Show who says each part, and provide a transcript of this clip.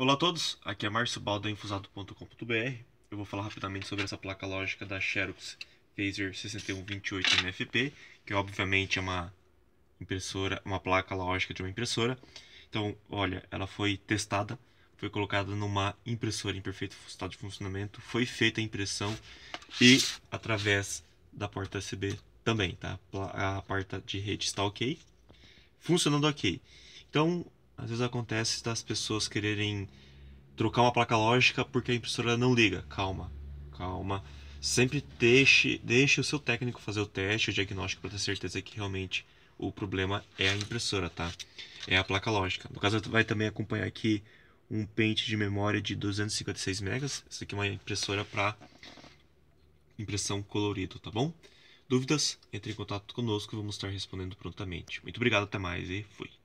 Speaker 1: Olá a todos, aqui é Márcio Balda, infusado.com.br. Eu vou falar rapidamente sobre essa placa lógica da Xerox Phaser 6128 MFP, que obviamente é uma impressora, uma placa lógica de uma impressora. Então, olha, ela foi testada, foi colocada numa impressora em perfeito estado de funcionamento, foi feita a impressão e através da porta USB também, tá? A porta de rede está ok, funcionando ok. Então, às vezes acontece das pessoas quererem trocar uma placa lógica porque a impressora não liga. Calma, calma. Sempre deixe, deixe o seu técnico fazer o teste, o diagnóstico, para ter certeza que realmente o problema é a impressora, tá? É a placa lógica. No caso, vai também acompanhar aqui um pente de memória de 256 MB. Isso aqui é uma impressora para impressão colorido, tá bom? Dúvidas? Entre em contato conosco, vamos estar respondendo prontamente. Muito obrigado, até mais e fui.